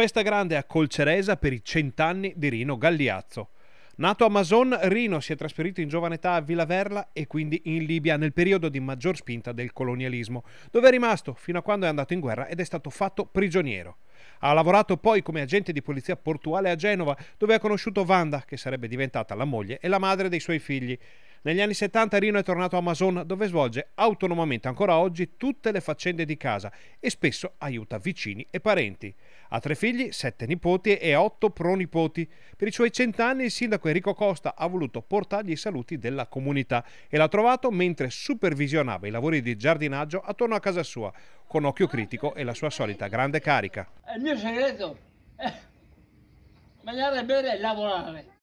Festa grande a Colceresa per i cent'anni di Rino Galliazzo. Nato a Mason, Rino si è trasferito in giovane età a Villa Verla e quindi in Libia nel periodo di maggior spinta del colonialismo, dove è rimasto fino a quando è andato in guerra ed è stato fatto prigioniero. Ha lavorato poi come agente di polizia portuale a Genova, dove ha conosciuto Wanda, che sarebbe diventata la moglie e la madre dei suoi figli. Negli anni 70 Rino è tornato a Mason dove svolge autonomamente ancora oggi tutte le faccende di casa e spesso aiuta vicini e parenti. Ha tre figli, sette nipoti e otto pronipoti. Per i suoi cent'anni il sindaco Enrico Costa ha voluto portargli i saluti della comunità e l'ha trovato mentre supervisionava i lavori di giardinaggio attorno a casa sua, con occhio critico e la sua solita grande carica. il mio segreto è eh, mangiare bene e lavorare.